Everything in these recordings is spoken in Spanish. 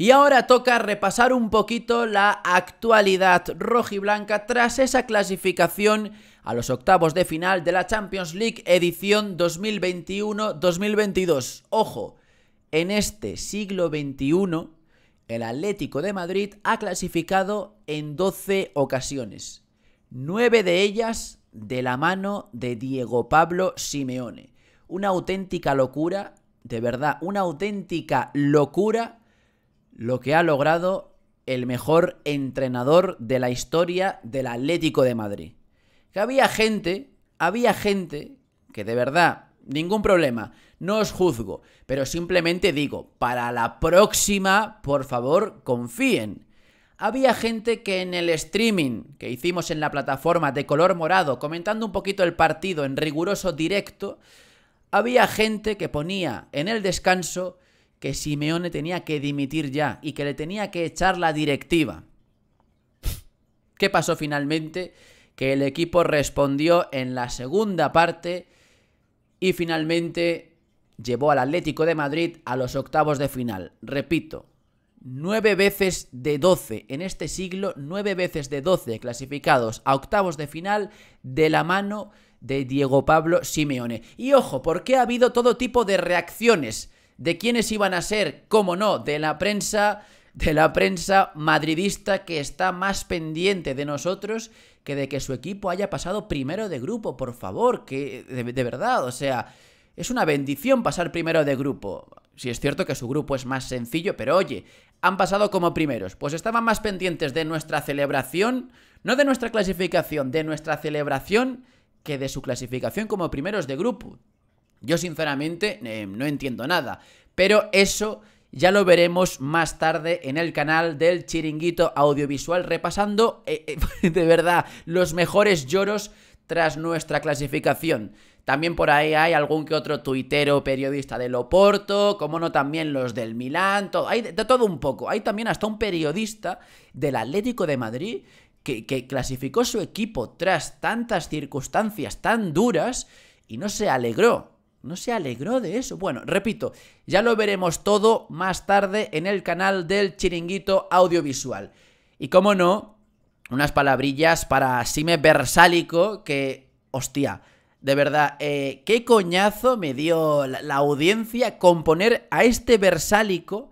Y ahora toca repasar un poquito la actualidad rojiblanca tras esa clasificación a los octavos de final de la Champions League edición 2021-2022. Ojo, en este siglo XXI, el Atlético de Madrid ha clasificado en 12 ocasiones, 9 de ellas de la mano de Diego Pablo Simeone. Una auténtica locura, de verdad, una auténtica locura lo que ha logrado el mejor entrenador de la historia del Atlético de Madrid. Que había gente, había gente que de verdad, ningún problema, no os juzgo, pero simplemente digo, para la próxima, por favor, confíen. Había gente que en el streaming que hicimos en la plataforma de color morado, comentando un poquito el partido en riguroso directo, había gente que ponía en el descanso que Simeone tenía que dimitir ya y que le tenía que echar la directiva. ¿Qué pasó finalmente? Que el equipo respondió en la segunda parte y finalmente llevó al Atlético de Madrid a los octavos de final. Repito, nueve veces de doce en este siglo, nueve veces de doce clasificados a octavos de final de la mano de Diego Pablo Simeone. Y ojo, porque ha habido todo tipo de reacciones de quiénes iban a ser, cómo no, de la prensa de la prensa madridista que está más pendiente de nosotros que de que su equipo haya pasado primero de grupo, por favor, que de, verdad, o sea, es una bendición pasar primero de grupo. Si es cierto que su grupo es más sencillo, pero oye, han pasado como primeros, pues estaban más pendientes de nuestra celebración, no de nuestra clasificación, de nuestra celebración que de su clasificación como primeros de grupo. Yo sinceramente eh, no entiendo nada, pero eso ya lo veremos más tarde en el canal del Chiringuito Audiovisual repasando eh, eh, de verdad los mejores lloros tras nuestra clasificación. También por ahí hay algún que otro tuitero periodista del Oporto, como no también los del Milán, hay de, todo un poco. Hay también hasta un periodista del Atlético de Madrid que clasificó su equipo tras tantas circunstancias tan duras y no se alegró no se alegró de eso. Bueno, repito, ya lo veremos todo más tarde en el canal del Chiringuito Audiovisual. Y como no, unas palabrillas para Sime Versálico que, hostia, de verdad, eh, qué coñazo me dio la, audiencia componer a este versálico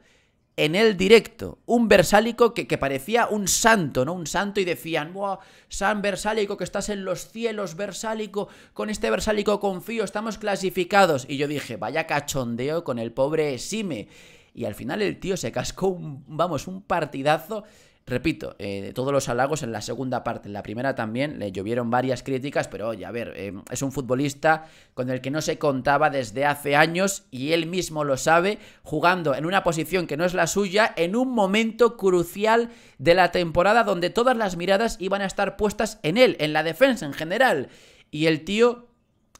en el directo. Un versálico que, que, parecía un santo, ¿no? Un santo y decían, ¡buah! San versálico, que estás en los cielos, versálico, con este versálico confío, estamos clasificados. Y yo dije, vaya cachondeo con el pobre Sime. Y al final el tío se cascó vamos, un partidazo Repito, eh, de todos los halagos en la segunda parte, en la primera también le llovieron varias críticas, pero oye, a ver, eh, es un futbolista con el que no se contaba desde hace años y él mismo lo sabe, jugando en una posición que no es la suya, en un momento crucial de la temporada donde todas las miradas iban a estar puestas en él, en la defensa en general. Y el tío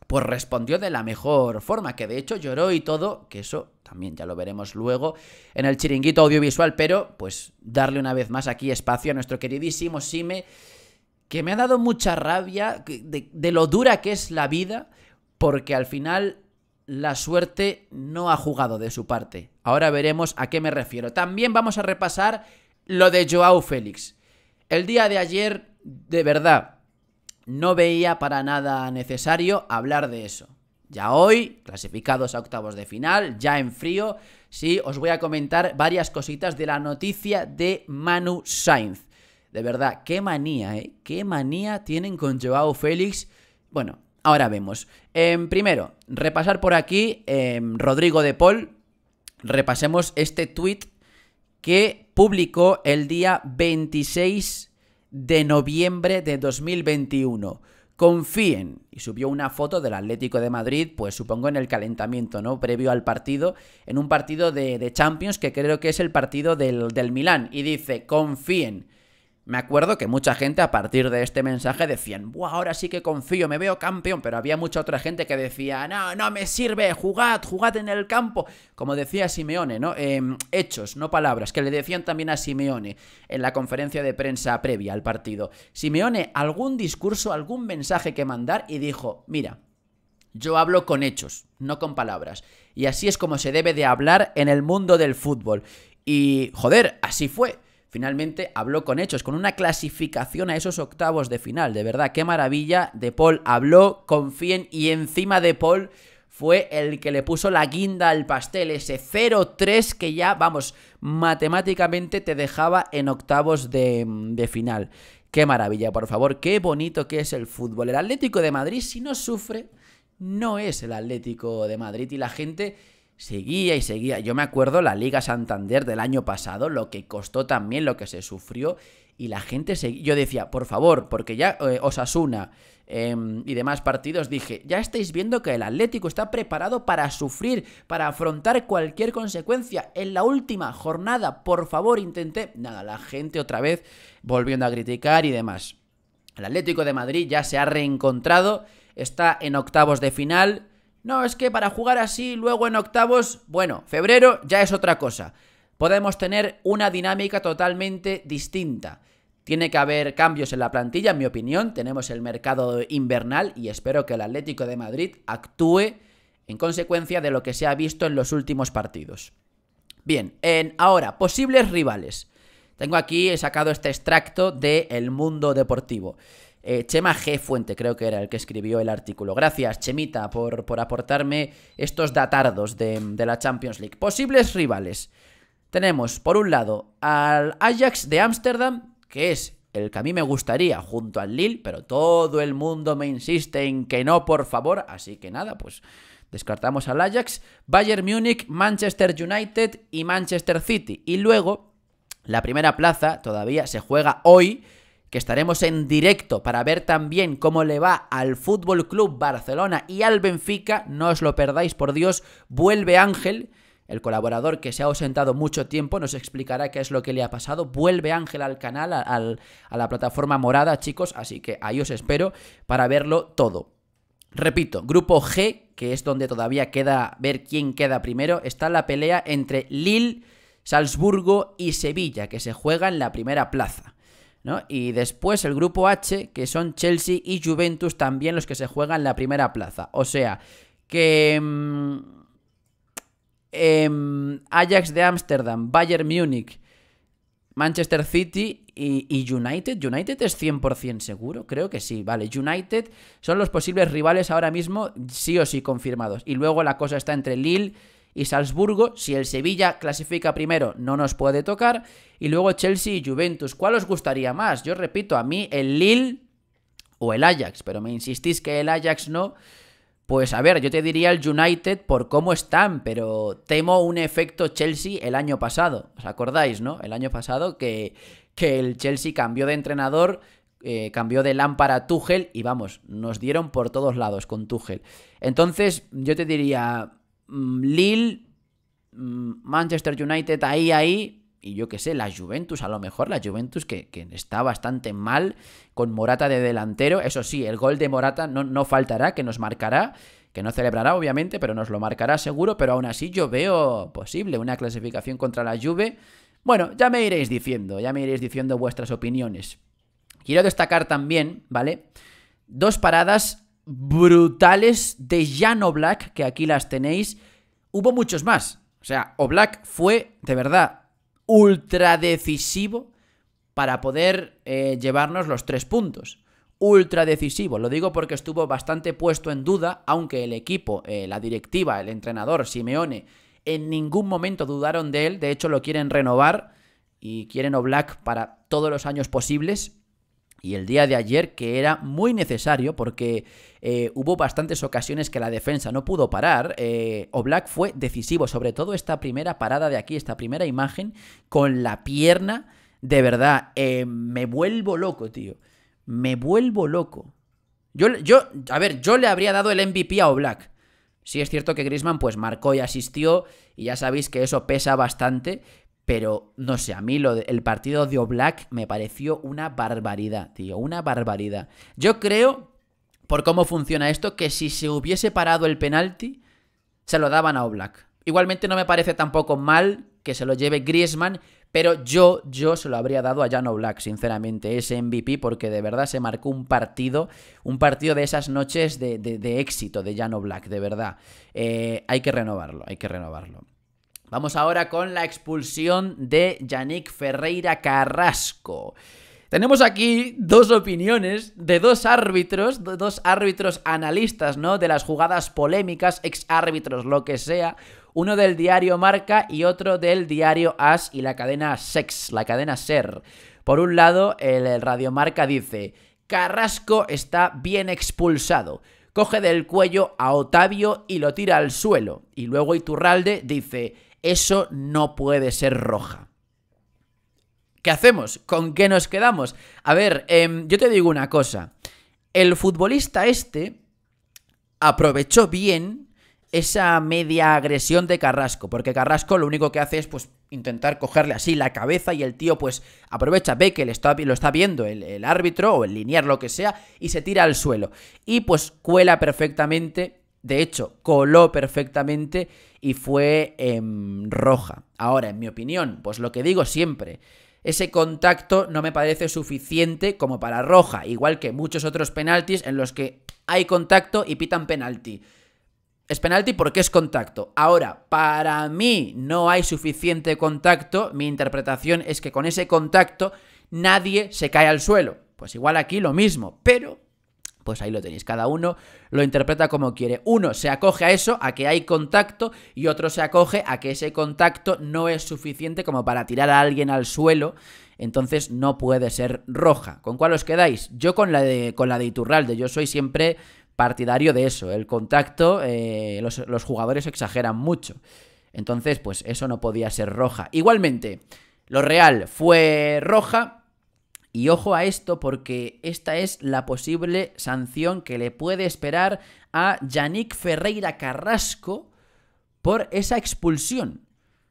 pues respondió de la mejor forma, que de hecho lloró y todo, que eso también ya lo veremos luego en el chiringuito audiovisual, pero pues darle una vez más aquí espacio a nuestro queridísimo Sime, que me ha dado mucha rabia de, lo dura que es la vida, porque al final la suerte no ha jugado de su parte. Ahora veremos a qué me refiero. También vamos a repasar lo de Joao Félix. El día de ayer, de verdad, no veía para nada necesario hablar de eso. Ya hoy, clasificados a octavos de final, ya en frío, sí, os voy a comentar varias cositas de la noticia de Manu Sainz. De verdad, qué manía, ¿eh? Qué manía tienen con Joao Félix. Bueno, ahora vemos. Em, primero, repasar por aquí em, Rodrigo de Paul. Repasemos este tweet que publicó el día 26 de noviembre de 2021. Confíen. Y subió una foto del Atlético de Madrid, pues supongo en el calentamiento, ¿no? Previo al partido, en un partido de, de Champions que creo que es el partido del, del Milán. Y dice, confíen. Me acuerdo que mucha gente a partir de este mensaje decían, ¡buah, ahora sí que confío, me veo campeón! Pero había mucha otra gente que decía, ¡no, no me sirve, jugad, jugad en el campo! Como decía Simeone, ¿no? Em, hechos, no palabras, que le decían también a Simeone en la conferencia de prensa previa al partido. Simeone, algún discurso, algún mensaje que mandar y dijo, mira, yo hablo con hechos, no con palabras. Y así es como se debe de hablar en el mundo del fútbol. Y, joder, así fue finalmente habló con hechos, con una clasificación a esos octavos de final. De verdad, qué maravilla. De Paul habló, confíen y encima de Paul fue el que le puso la guinda al pastel, ese 0-3 que ya, vamos, matemáticamente te dejaba en octavos de, de final. Qué maravilla, por favor, qué bonito que es el fútbol. El Atlético de Madrid, si no sufre, no es el Atlético de Madrid y la gente seguía y seguía. Yo me acuerdo la Liga Santander del año pasado, lo que costó también, lo que se sufrió. Y la gente seguía. Yo decía, por favor, porque ya eh, Osasuna em, y demás partidos, dije, ya estáis viendo que el Atlético está preparado para sufrir, para afrontar cualquier consecuencia. En la última jornada, por favor, intenté. Nada, la gente otra vez volviendo a criticar y demás. El Atlético de Madrid ya se ha reencontrado, está en octavos de final no, es que para jugar así, luego en octavos, bueno, febrero ya es otra cosa. Podemos tener una dinámica totalmente distinta. Tiene que haber cambios en la plantilla, en mi opinión. Tenemos el mercado invernal y espero que el Atlético de Madrid actúe en consecuencia de lo que se ha visto en los últimos partidos. Bien, en, ahora, posibles rivales. Tengo aquí, he sacado este extracto de El Mundo Deportivo. Eh, Chema G. Fuente, creo que era el que escribió el artículo. Gracias, Chemita, por, por aportarme estos datardos de, de la Champions League. Posibles rivales. Tenemos, por un lado, al Ajax de Ámsterdam, que es el que a mí me gustaría junto al Lille, pero todo el mundo me insiste en que no, por favor, así que nada, pues descartamos al Ajax, Bayern Múnich, Manchester United y Manchester City. Y luego, la primera plaza todavía se juega hoy que estaremos en directo para ver también cómo le va al Fútbol Club Barcelona y al Benfica. No os lo perdáis, por Dios. Vuelve Ángel, el colaborador que se ha ausentado mucho tiempo, nos explicará qué es lo que le ha pasado. Vuelve Ángel al canal, a, a la plataforma morada, chicos. Así que ahí os espero para verlo todo. Repito, grupo G, que es donde todavía queda ver quién queda primero, está la pelea entre Lille, Salzburgo y Sevilla, que se juega en la primera plaza. Y después el grupo H, que son Chelsea y Juventus también los que se juegan la primera plaza. O sea, que... Mm, em, Ajax de Ámsterdam, Bayern Múnich, Manchester City y, y, United. United es 100% seguro, creo que sí. Vale, United son los posibles rivales ahora mismo, sí o sí confirmados. Y luego la cosa está entre Lille y Salzburgo. Si el Sevilla clasifica primero, no nos puede tocar. Y luego Chelsea y Juventus. ¿Cuál os gustaría más? Yo repito, a mí el Lille o el Ajax, pero me insistís que el Ajax no. Pues a ver, yo te diría el United por cómo están, pero temo un efecto Chelsea el año pasado. ¿Os acordáis, no? El año pasado que, el Chelsea cambió de entrenador, eh, cambió de lámpara a y vamos, nos dieron por todos lados con Tuchel. Entonces yo te diría Mm, Lille, mm, Manchester United ahí, ahí, y yo qué sé, la Juventus, a lo mejor la Juventus que, está bastante mal con Morata de delantero. Eso sí, el gol de Morata no, no, faltará, que nos marcará, que no celebrará obviamente, pero nos lo marcará seguro, pero aún así yo veo posible una clasificación contra la Juve. Bueno, ya me iréis diciendo, ya me iréis diciendo vuestras opiniones. Quiero destacar también, ¿vale? Dos paradas brutales de Jan Oblak, que aquí las tenéis. Hubo muchos más. O sea, Oblak fue, de verdad, ultra decisivo para poder eh, llevarnos los tres puntos. Ultra decisivo, lo digo porque estuvo bastante puesto en duda, aunque el equipo, eh, la directiva, el entrenador, Simeone, en ningún momento dudaron de él, de hecho lo quieren renovar y quieren Oblak para todos los años posibles, y el día de ayer que era muy necesario porque eh, hubo bastantes ocasiones que la defensa no pudo parar. Eh, o Black fue decisivo, sobre todo esta primera parada de aquí, esta primera imagen con la pierna. De verdad, eh, me vuelvo loco, tío. Me vuelvo loco. Yo, yo, a ver, yo le habría dado el MVP a Black Sí es cierto que Grisman pues marcó y asistió y ya sabéis que eso pesa bastante, pero no sé, a mí lo el partido de Oblak me pareció una barbaridad, tío, una barbaridad. Yo creo, por cómo funciona esto, que si se hubiese parado el penalti, se lo daban a Oblak. Igualmente no me parece tampoco mal que se lo lleve Griezmann, pero yo, yo se lo habría dado a Jan Oblak, sinceramente, ese MVP, porque de verdad se marcó un partido, un partido de esas noches de, éxito de Jan Oblak, de verdad. Eh, hay que renovarlo, hay que renovarlo. Vamos ahora con la expulsión de Yannick Ferreira Carrasco. Tenemos aquí dos opiniones de dos árbitros, dos árbitros analistas, ¿no? De las jugadas polémicas, ex árbitros, lo que sea. Uno del diario Marca y otro del diario As y la cadena Sex, la cadena Ser. Por un lado, el, Radio Marca dice, Carrasco está bien expulsado coge del cuello a Otavio y lo tira al suelo. Y luego Iturralde dice, eso no puede ser roja. ¿Qué hacemos? ¿Con qué nos quedamos? A ver, em, yo te digo una cosa. El futbolista este aprovechó bien esa media agresión de Carrasco, porque Carrasco lo único que hace es pues intentar cogerle así la cabeza y el tío pues aprovecha, ve que está, lo está viendo el, el, árbitro o el linear, lo que sea, y se tira al suelo. Y pues cuela perfectamente de hecho, coló perfectamente y fue en em, roja. Ahora, en mi opinión, pues lo que digo siempre, ese contacto no me parece suficiente como para roja, igual que muchos otros penaltis en los que hay contacto y pitan penalti. Es penalti porque es contacto. Ahora, para mí no hay suficiente contacto. Mi interpretación es que con ese contacto nadie se cae al suelo. Pues igual aquí lo mismo, pero pues ahí lo tenéis, cada uno lo interpreta como quiere. Uno se acoge a eso, a que hay contacto, y otro se acoge a que ese contacto no es suficiente como para tirar a alguien al suelo entonces no puede ser roja. ¿Con cuál os quedáis? Yo con la de, con la Iturralde, yo soy siempre partidario de eso, el contacto, eh, los, los, jugadores exageran mucho. Entonces, pues eso no podía ser roja. Igualmente, lo real fue roja, y ojo a esto porque esta es la posible sanción que le puede esperar a Yannick Ferreira Carrasco por esa expulsión.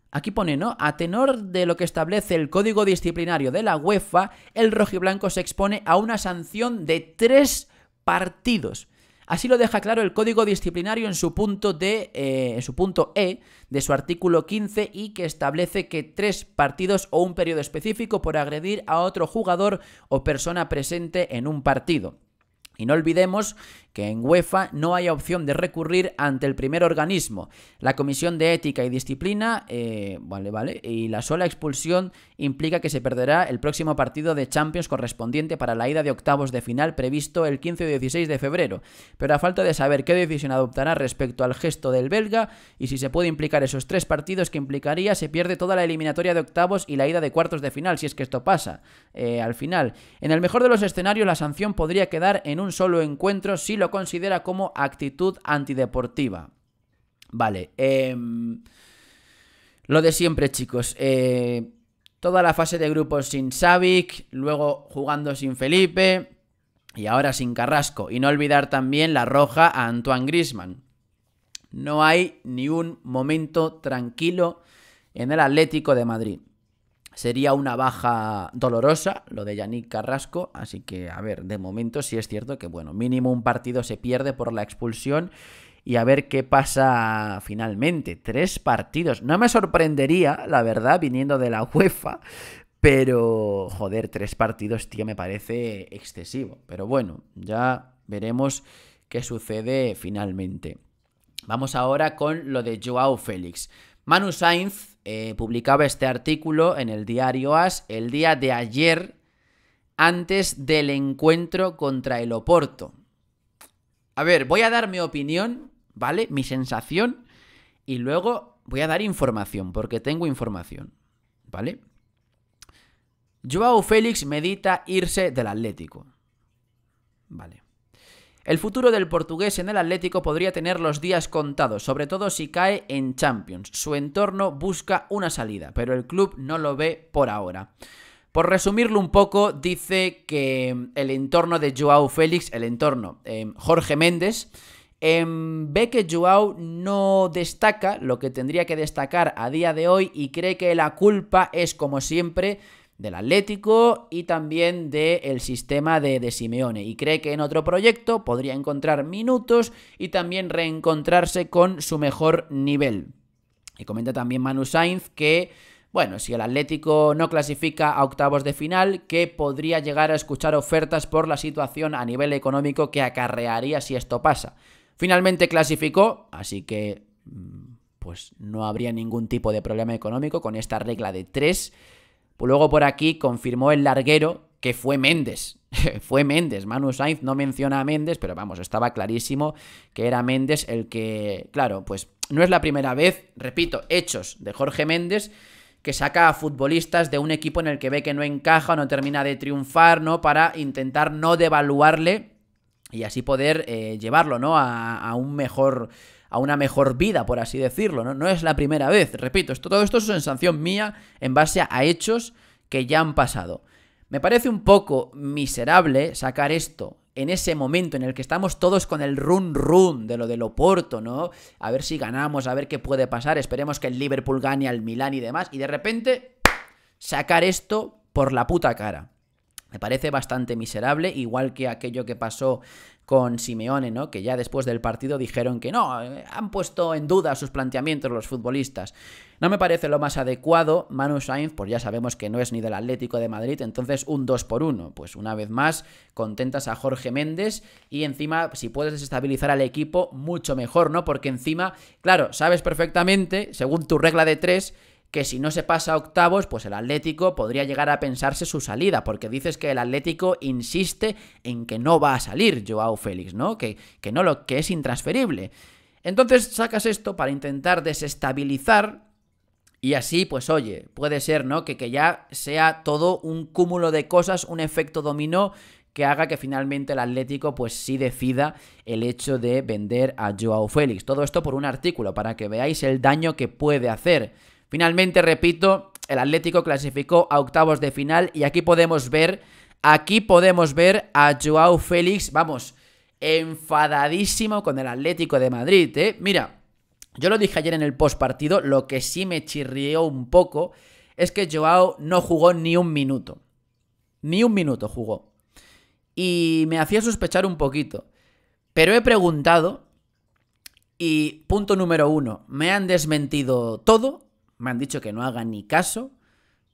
Aquí pone, ¿no? A tenor de lo que establece el código disciplinario de la UEFA, el rojiblanco se expone a una sanción de tres partidos. Así lo deja claro el Código Disciplinario en su punto, eh, su punto E de su artículo 15 y que establece que tres partidos o un periodo específico por agredir a otro jugador o persona presente en un partido. Y no olvidemos que en UEFA no haya opción de recurrir ante el primer organismo, la Comisión de Ética y Disciplina, eh, vale, vale, y la sola expulsión implica que se perderá el próximo partido de Champions correspondiente para la ida de octavos de final previsto el 15 y 16 de febrero. Pero a falta de saber qué decisión adoptará respecto al gesto del belga y si se puede implicar esos tres partidos que implicaría, se pierde toda la eliminatoria de octavos y la ida de cuartos de final, si es que esto pasa eh, al final. En el mejor de los escenarios, la sanción podría quedar en un solo encuentro si lo considera como actitud antideportiva. Vale, em, lo de siempre chicos. Eh, toda la fase de grupos sin Savic, luego jugando sin Felipe y ahora sin Carrasco. Y no olvidar también la roja a Antoine Grisman. No hay ni un momento tranquilo en el Atlético de Madrid. Sería una baja dolorosa, lo de Yannick Carrasco, así que a ver, de momento sí es cierto que, bueno, mínimo un partido se pierde por la expulsión y a ver qué pasa finalmente. Tres partidos. No me sorprendería, la verdad, viniendo de la UEFA, pero, joder, tres partidos, tío, me parece excesivo. Pero bueno, ya veremos qué sucede finalmente. Vamos ahora con lo de Joao Félix. Manu Sainz eh, publicaba este artículo en el diario AS el día de ayer, antes del encuentro contra el Oporto. A ver, voy a dar mi opinión, ¿vale? Mi sensación, y luego voy a dar información, porque tengo información, ¿vale? Joao Félix medita irse del Atlético. Vale. El futuro del portugués en el Atlético podría tener los días contados, sobre todo si cae en Champions. Su entorno busca una salida, pero el club no lo ve por ahora. Por resumirlo un poco, dice que em, el entorno de Joao Félix, el entorno em, Jorge Méndez, em, ve que Joao no destaca lo que tendría que destacar a día de hoy y cree que la culpa es, como siempre, del Atlético y también del sistema de, Simeone. Y cree que en otro proyecto podría encontrar minutos y también reencontrarse con su mejor nivel. Y comenta también Manu Sainz que, bueno, si el Atlético no clasifica a octavos de final, que podría llegar a escuchar ofertas por la situación a nivel económico que acarrearía si esto pasa. Finalmente clasificó, así que mm, pues no habría ningún tipo de problema económico con esta regla de 3 Luego por aquí confirmó el larguero que fue Méndez. fue Méndez. Manu Sainz no menciona a Méndez, pero vamos, estaba clarísimo que era Méndez el que, claro, pues no es la primera vez, repito, hechos de Jorge Méndez que saca a futbolistas de un equipo en el que ve que no encaja o no termina de triunfar, ¿no? Para intentar no devaluarle y así poder eh, llevarlo, ¿no? a, un mejor a una mejor vida, por así decirlo, ¿no? No es la primera vez, repito, todo esto es una sensación mía en base a hechos que ya han pasado. Me parece un poco miserable sacar esto en ese momento en el que estamos todos con el run run de lo del Oporto, ¿no? A ver si ganamos, a ver qué puede pasar, esperemos que el Liverpool gane al Milán y demás, y de repente sacar esto por la puta cara. Me parece bastante miserable, igual que aquello que pasó con Simeone, ¿no? Que ya después del partido dijeron que no, han puesto en duda sus planteamientos los futbolistas. No me parece lo más adecuado. Manu Sainz, pues ya sabemos que no es ni del Atlético de Madrid, entonces un 2 por 1. Pues una vez más, contentas a Jorge Méndez y encima, si puedes desestabilizar al equipo, mucho mejor, ¿no? Porque encima, claro, sabes perfectamente, según tu regla de tres que si no se pasa a octavos, pues el Atlético podría llegar a pensarse su salida, porque dices que el Atlético insiste en que no va a salir Joao Félix, ¿no? Que, que no lo que es intransferible. Entonces sacas esto para intentar desestabilizar y así, pues oye, puede ser, ¿no? Que, que ya sea todo un cúmulo de cosas, un efecto dominó que haga que finalmente el Atlético pues sí decida el hecho de vender a Joao Félix. Todo esto por un artículo, para que veáis el daño que puede hacer. Finalmente, repito, el Atlético clasificó a octavos de final y aquí podemos ver, aquí podemos ver a Joao Félix, vamos, enfadadísimo con el Atlético de Madrid, ¿eh? Mira, yo lo dije ayer en el post partido, lo que sí me chirrió un poco es que Joao no jugó ni un minuto. Ni un minuto jugó. Y me hacía sospechar un poquito. Pero he preguntado y punto número uno, me han desmentido todo me han dicho que no hagan ni caso,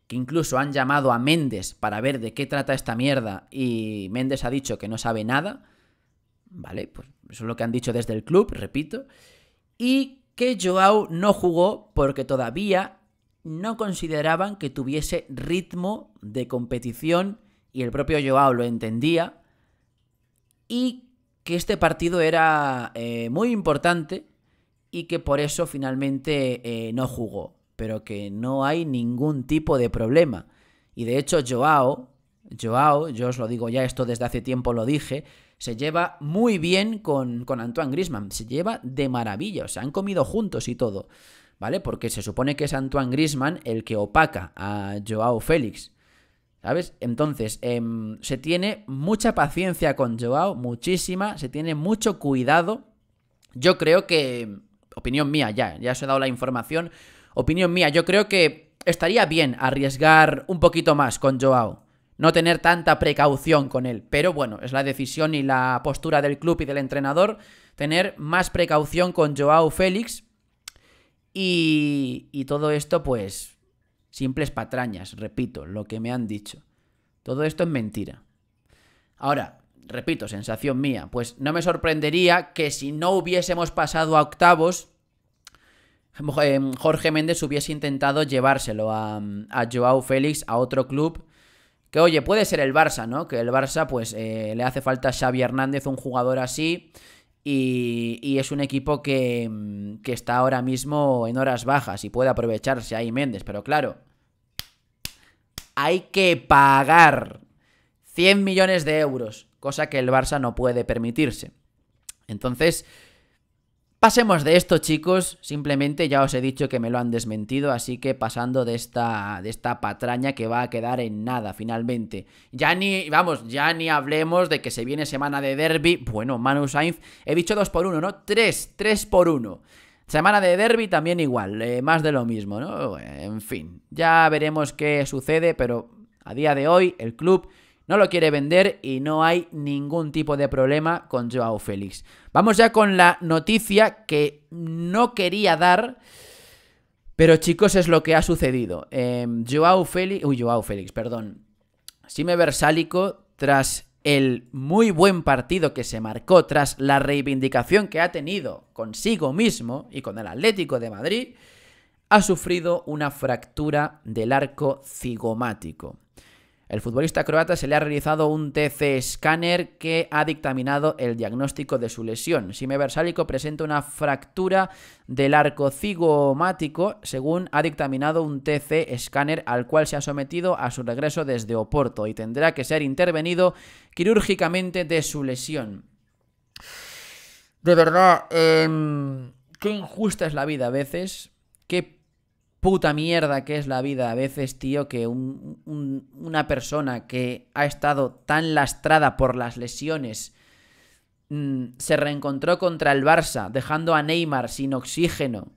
que incluso han llamado a Méndez para ver de qué trata esta mierda y Méndez ha dicho que no sabe nada. Vale, pues eso es lo que han dicho desde el club, repito. Y que Joao no jugó porque todavía no consideraban que tuviese ritmo de competición y el propio Joao lo entendía. Y que este partido era eh, muy importante y que por eso finalmente eh, no jugó pero que no hay ningún tipo de problema. Y de hecho, Joao, Joao, yo os lo digo ya, esto desde hace tiempo lo dije, se lleva muy bien con, Antoine Grisman, se lleva de maravilla, o se han comido juntos y todo, ¿vale? Porque se supone que es Antoine Grisman el que opaca a Joao Félix, ¿sabes? Entonces, em, se tiene mucha paciencia con Joao, muchísima, se tiene mucho cuidado. Yo creo que, opinión mía, ya, ya os he dado la información, Opinión mía, yo creo que estaría bien arriesgar un poquito más con Joao. No tener tanta precaución con él. Pero bueno, es la decisión y la postura del club y del entrenador. Tener más precaución con Joao Félix. Y, y todo esto, pues, simples patrañas, repito, lo que me han dicho. Todo esto es mentira. Ahora, repito, sensación mía, pues no me sorprendería que si no hubiésemos pasado a octavos, eh, Jorge Méndez hubiese intentado llevárselo a, Joao Félix a otro club. Que oye, puede ser el Barça, ¿no? Que el Barça, pues, eh, le hace falta a Xavi Hernández, un jugador así. Y, es un equipo que, mm, que, está ahora mismo en horas bajas y puede aprovecharse ahí Méndez. Pero claro, hay que pagar 100 millones de euros, cosa que el Barça no puede permitirse. Entonces, Pasemos de esto, chicos. Simplemente ya os he dicho que me lo han desmentido, así que pasando de esta, de esta patraña que va a quedar en nada, finalmente. Ya ni, vamos, ya ni hablemos de que se viene semana de derby. Bueno, Manu Sainz, he dicho 2 por 1, ¿no? 3, 3 por 1. Semana de derby también igual, eh, más de lo mismo, ¿no? En fin, ya veremos qué sucede, pero a día de hoy el club no lo quiere vender y no hay ningún tipo de problema con Joao Félix. Vamos ya con la noticia que no quería dar. Pero chicos, es lo que ha sucedido. Eh, Joao Félix, uy, Joao Félix, perdón. Sime Versálico, tras el muy buen partido que se marcó, tras la reivindicación que ha tenido consigo mismo y con el Atlético de Madrid, ha sufrido una fractura del arco cigomático. El futbolista croata se le ha realizado un TC scanner que ha dictaminado el diagnóstico de su lesión. Sime Versálico presenta una fractura del arco cigomático, según ha dictaminado un TC scanner al cual se ha sometido a su regreso desde Oporto y tendrá que ser intervenido quirúrgicamente de su lesión. De verdad, em, qué injusta es la vida a veces, qué puta mierda que es la vida a veces, tío, que una persona que ha estado tan lastrada por las lesiones mm, se reencontró contra el Barça, dejando a Neymar sin oxígeno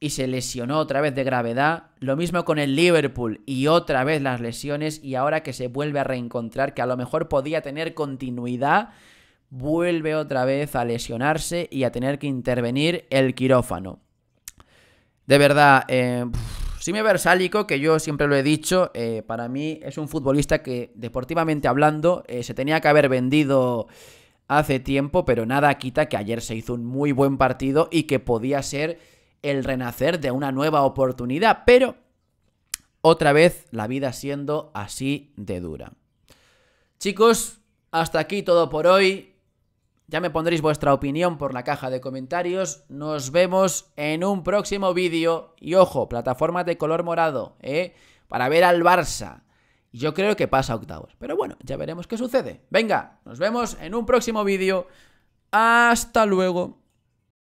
y se lesionó otra vez de gravedad. Lo mismo con el Liverpool y otra vez las lesiones y ahora que se vuelve a reencontrar, que a lo mejor podía tener continuidad, vuelve otra vez a lesionarse y a tener que intervenir el quirófano. De verdad, eh, me Versálico, que yo siempre lo he dicho, eh, para mí es un futbolista que, deportivamente hablando, eh, se tenía que haber vendido hace tiempo, pero nada quita que ayer se hizo un muy buen partido y que podía ser el renacer de una nueva oportunidad, pero otra vez la vida siendo así de dura. Chicos, hasta aquí todo por hoy. Ya me pondréis vuestra opinión por la caja de comentarios. Nos vemos en un próximo vídeo. Y ojo, plataformas de color morado, ¿eh? Para ver al Barça. Yo creo que pasa octavos. Pero bueno, ya veremos qué sucede. Venga, nos vemos en un próximo vídeo. Hasta luego.